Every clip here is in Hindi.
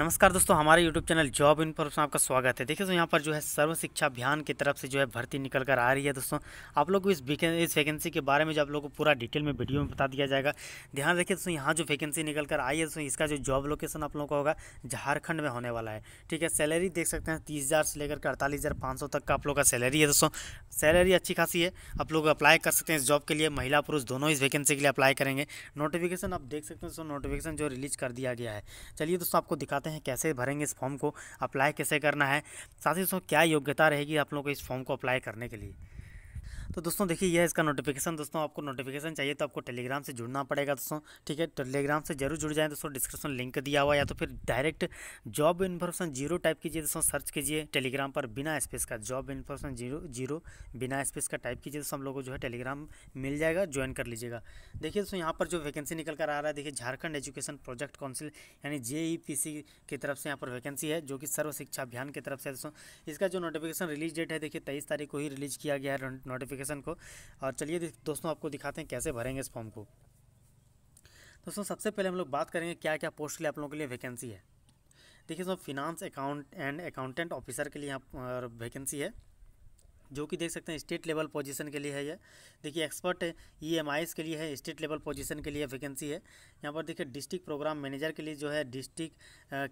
नमस्कार दोस्तों हमारे यूट्यूब चैनल जॉब इन पर आपका स्वागत है देखिए तो यहाँ पर जो है सर्व शिक्षा अभियान की तरफ से जो है भर्ती निकल कर आ रही है दोस्तों आप लोग को इस इस वैकेंसी के बारे में जो आप लोग को पूरा डिटेल में वीडियो में बता दिया जाएगा ध्यान रखिए दोस्तों यहाँ जो वैकेंसी निकल कर आई है दोस्तों इसका जो जॉब लोकेशन आप लोगों का होगा झारखंड में होने वाला है ठीक है सैलरी देख सकते हैं तीस से लेकर के अड़तालीस तक का आप लोग का सैलरी है दोस्तों सैलरी अच्छी खासी है आप लोग अप्लाई कर सकते हैं इस जॉब के लिए महिला पुरुष दोनों इस वैकेंसी के लिए अप्लाई करेंगे नोटिफिकेशन आप देख सकते हैं दोस्तों नोटिफिकेशन जो रिलीज कर दिया गया है चलिए दोस्तों आपको दिखाते चाहते हैं कैसे भरेंगे इस फॉर्म को अप्लाई कैसे करना है साथ ही साथ क्या योग्यता रहेगी आप लोगों को इस फॉर्म को अप्लाई करने के लिए तो दोस्तों देखिए यह इसका नोटिफिकेशन दोस्तों आपको नोटिफिकेशन चाहिए तो आपको टेलीग्राम से जुड़ना पड़ेगा दोस्तों ठीक है टेलीग्राम से जरूर जुड़ जाएँ दोस्तों डिस्क्रिप्शन लिंक दिया हुआ या तो फिर direct job information zero type कीजिए दोस्तों सर्च कीजिए टेलीग्राम पर बिना स्पेस का जॉब इन्फॉर्मेशन जीरो जीरो बिना स्पेस का टाइप कीजिए दोस्तों हम लोग को जो है टेलीग्राम मिल जाएगा ज्वाइन कर लीजिएगा देखिए दोस्तों यहाँ पर जो वैकेंसी निकल कर आ रहा है देखिए झारखंड एजुकेशन प्रोजेक्ट काउंसिल यानी जे e की तरफ से यहाँ पर वैकेंसी है जो कि सर्व शिक्षा अभियान की तरफ से दोस्तों इसका जो नोटिफिकेशन रिलीज डेट है देखिए तेईस तारीख को ही रिलीज किया गया है नोटिफिकेशन एप्लीकेशन को और चलिए दोस्तों आपको दिखाते हैं कैसे भरेंगे इस फॉर्म को दोस्तों सबसे पहले हम लोग बात करेंगे क्या क्या पोस्ट के लिए आप लोगों के लिए वैकेंसी है देखिए दोस्तों finance account and accountant officer के लिए यहाँ वैकेंसी है जो कि देख सकते हैं स्टेट लेवल पोजीशन के लिए है ये देखिए एक्सपर्ट ई के लिए है स्टेट लेवल पोजीशन के लिए वैकेंसी है यहाँ पर देखिए डिस्ट्रिक्ट प्रोग्राम मैनेजर के लिए जो है district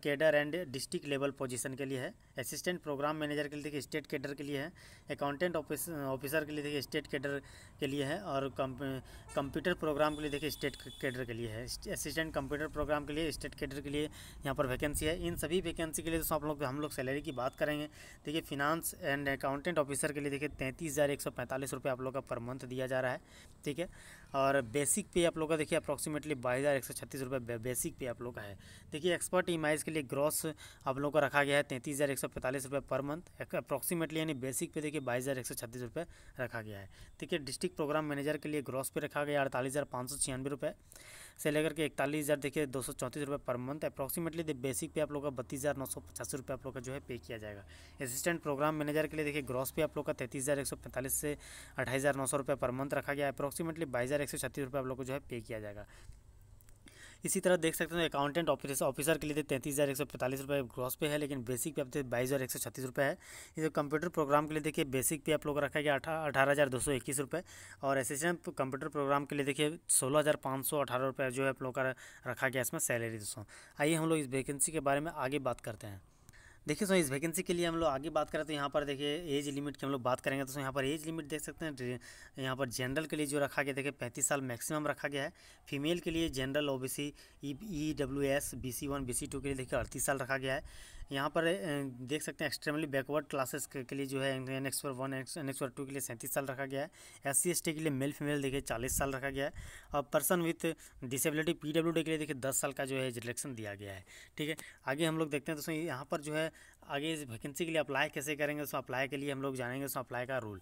cadre and district level position के लिए है असिस्टेंट प्रोग्राम मैनेजर के लिए देखिए स्टेट केडर के लिए है अकाउंटेंट ऑफिसर के लिए देखिए स्टेट केडर के लिए है और कंप्यूटर प्रोग्राम के लिए देखिए स्टेट केडर के लिए है असिस्टेंट कंप्यूटर प्रोग्राम के लिए स्टेट केडर के लिए यहाँ पर वैकेंसी है इन सभी वैकेंसी के लिए दोस्तों आप लोग हम लोग सैलरी की बात करेंगे देखिए फिनांस एंड अकाउंटेंट ऑफिसर के लिए लिए देखिए तैंतीस हज़ार एक सौ पैंतालीस रुपये आप लोग का पर मंथ दिया जा रहा है ठीक है और बेसिक पे आप लोग का देखिए अप्रॉक्सीमेटली बाईस हज़ार एक सौ छत्तीस रुपये बेसिक पे आप लोग का है देखिए एक्सपर्ट ई के लिए ग्रॉस आप लोग का रखा गया है तैंतीस हज़ार पर मंथ अप्रॉक्सीमेटली यानी बेसिक पे देखिए बाईस रखा गया है ठीक है डिस्ट्रिक्ट प्रोग्राम मैनेजर के लिए ग्रॉस पे रखा गया अड़तालीस हज़ार से लेकर के इकतालीस हज़ार देखिए दो सौ चौंतीस रुपये पर मंथ अप्रॉक्सीमेटली बेसिक पे आप लोग का बत्तीस हज़ार नौ सौ पचासी रुपये आप लोग का जो है पे किया जाएगा असिस्टेंट प्रोग्राम मैनेजर के लिए देखिए ग्रॉस पे आप लोग का तैतीस हज़ार एक सौ पैंतालीस से अठाई हज़ार नौ सौ रुपये पर मंथ रखा गया अप्रॉक्सीमेटली बाईस हज़ार एक सौ छत्तीस रुपये आप लोग को जो है पे किया जाएगा इसी तरह देख सकते हैं अकाउंटेंट ऑफिस ऑफिसर के लिए तो तैंतीस हज़ार एक सौ पैंतालीस रुपये ग्रॉस पे है लेकिन बेसिक पे आप देखिए तो बाईस हज़ार एक सौ छत्तीस रुपये है इसे कंप्यूटर प्रोग्राम के लिए देखिए बेसिक पे आप लोग रखा गया अठारह हज़ार दो सौ इक्कीस रुपये और असिस्टेंट कंप्यूटर प्रोग्राम के लिए देखिए सोलह हज़ार पाँच सौ अठारह रुपये जो है आप लोग का रखा गया इसमें सैलरी दोस्तों आइए हम लोग इस वैकेंसी के बारे में आगे बात करते हैं देखिए सो इस वैकेंसी के लिए हम लोग आगे बात करें तो यहाँ पर देखिए एज लिमिट की हम लोग बात करेंगे तो यहाँ पर एज लिमिट देख सकते हैं यहाँ पर जनरल के लिए जो रखा गया देखिए पैंतीस साल मैक्सिमम रखा गया है फीमेल के लिए general O B C E W S B C one B C two के लिए देखिए अड़तीस साल रखा गया है यहाँ पर देख सकते हैं एक्सट्रीमली बैकवर्ड क्लासेस के लिए जो है एन एक्स पर वन एन एक्स टू के लिए सैंतीस साल रखा गया है एस सी एस टी के लिए मेल फीमेल देखिए चालीस साल रखा गया है और person with disability P W D के लिए देखिए दस साल का जो है रिलेक्शन दिया गया है ठीक है आगे हम लोग देखते हैं दोस्तों यहाँ पर जो है आगे इस वैकेंसी के लिए अप्लाई कैसे करेंगे उसमें अप्लाई के लिए हम लोग जानेंगे उसमें अप्लाई का रूल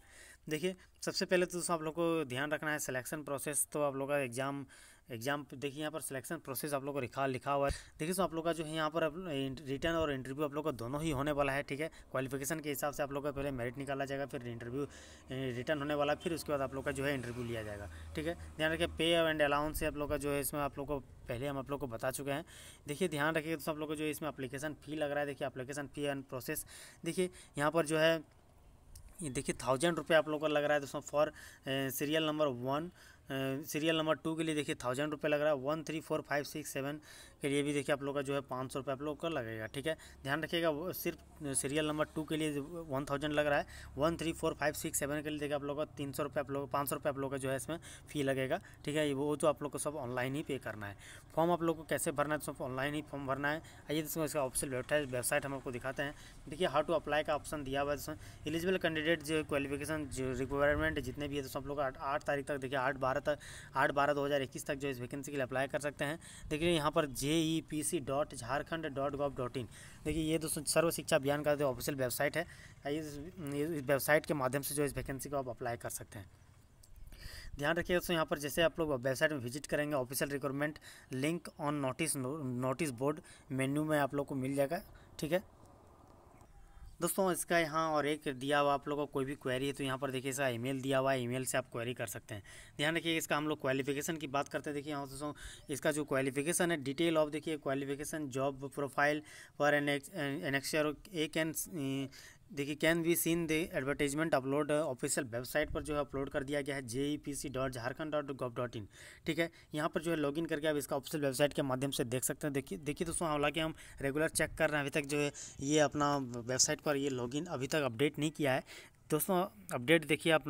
देखिए सबसे पहले तो दोस्तों आप लोग को ध्यान रखना है सिलेक्शन प्रोसेस तो आप लोग का एग्ज़ाम एग्जाम देखिए यहाँ पर सिलेक्शन प्रोसेस आप लोग को लिखा लिखा हुआ है देखिए सो आप लोग का जो है यहाँ पर रिटर्न और इंटरव्यू आप लोग का दोनों ही होने वाला है ठीक है क्वालिफिकेशन के हिसाब से आप लोग का पहले मेरिट निकाला जाएगा फिर इंटरव्यू रिटर्न होने वाला फिर उसके बाद आप लोग का जो है इंटरव्यू लिया जाएगा ठीक है ध्यान रखिए पे एंड अलाउंस आप लोग का जो है इसमें आप लोग को पहले हम आप लोग को बता चुके हैं देखिए ध्यान रखिए दोस्तों आप लोग को जो है इसमें अप्लीकेशन फ़ी लग रहा है देखिए अप्लीकेशन फ़ी एंड प्रोसेस देखिए यहाँ पर जो है ये देखिए थाउजेंड रुपये आप लोग को लग रहा है दोस्तों for serial number one serial number two के लिए देखिए थाउजेंड रुपये लग रहा है one three four five six seven के लिए भी देखिए आप लोग का जो है पाँच सौ रुपये आप लोग का लगेगा ठीक है ध्यान रखिएगा सिर्फ सीरियल नंबर टू के लिए वन थाउजेंड लग रहा है one three four five six seven के लिए देखिए आप लोग का तीन सौ रुपये आप लोग पाँच सौ रुपये आप लोग का जो है इसमें फ़ी लगेगा ठीक है वो जो आप लोग को सब ऑनलाइन ही पे करना है फॉर्म आप लोग को कैसे भरना है तो सब ऑनलाइन ही फॉर्म भरना है आइए दोस्तों इसका ऑप्शन वेबसाइट वेबसाइट हम आपको दिखाते हैं देखिए हाउ टू अप्लाई का ऑप्शन दिया हुआ है जिसमें एलिजिबल कैंडिडेट जो क्वालिफिकेशन जो रिक्वायरमेंट जितने भी है तो आप लोग आठ तारीख तक देखिए आठ बार बारह तक आठ बारह दो तक जो इस वैकेंसी के लिए अप्लाई कर सकते हैं देखिए यहाँ पर J E P C dot Jharkhand dot gov dot in देखिए ये दोस्तों सर्व शिक्षा अभियान का जो ऑफिशियल वेबसाइट है इस वेबसाइट के माध्यम से जो इस वैकेंसी को आप अप्लाई कर सकते हैं ध्यान रखिए दोस्तों यहाँ पर जैसे आप लोग वेबसाइट में विजिट करेंगे official requirement link on notice notice board menu में आप लोग को मिल जाएगा ठीक है दोस्तों इसका यहाँ और एक दिया हुआ आप लोगों को कोई भी क्वेरी है तो यहाँ पर देखिए इसका ईमेल दिया हुआ है ईमेल से आप क्वेरी कर सकते हैं ध्यान रखिए इसका हम लोग क्वालिफिकेशन की बात करते हैं देखिए यहाँ दोस्तों इसका जो क्वालिफिकेशन है डिटेल ऑफ देखिए qualification job profile for annexure एक एंड देखिए can be seen the advertisement upload official website पर जो है अपलोड कर दिया गया है J E P C dot Jharkhand dot gov dot in ठीक है यहाँ पर जो है लॉगिन करके आप इसका ऑफिशियल वेबसाइट के माध्यम से देख सकते हैं देखिए देखिए दोस्तों हालांकि हम रेगुलर चेक कर रहे हैं अभी तक जो है ये अपना वेबसाइट पर ये लॉगिन अभी तक अपडेट नहीं किया है दोस्तों अपडेट देखिए आप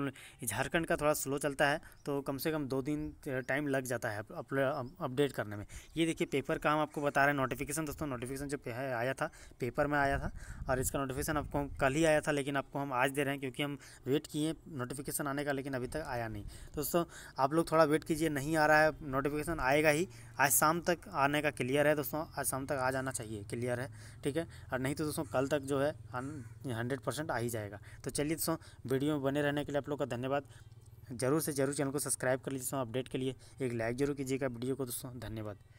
झारखंड का थोड़ा स्लो चलता है तो कम से कम दो दिन टाइम लग जाता है अपडेट करने में ये देखिए पेपर का हम आपको बता रहे हैं नोटिफिकेशन दोस्तों नोटिफिकेशन जो आया था पेपर में आया था और इसका नोटिफिकेशन आपको कल ही आया था लेकिन आपको हम आज दे रहे हैं क्योंकि हम वेट किए नोटिफिकेशन आने का लेकिन अभी तक आया नहीं दोस्तों आप लोग थोड़ा वेट कीजिए नहीं आ रहा है नोटिफिकेशन आएगा ही आज शाम तक आने का क्लियर है दोस्तों आज शाम तक आ जाना चाहिए क्लियर है ठीक है और नहीं तो दोस्तों कल तक जो है हंड्रेड परसेंट आ ही जाएगा तो चलिए दोस्तों दोस्तों वीडियो में बने रहने के लिए आप लोग का धन्यवाद जरूर से जरूर चैनल को सब्सक्राइब कर लीजिए अपडेट के लिए एक लाइक जरूर कीजिएगा वीडियो को दोस्तों धन्यवाद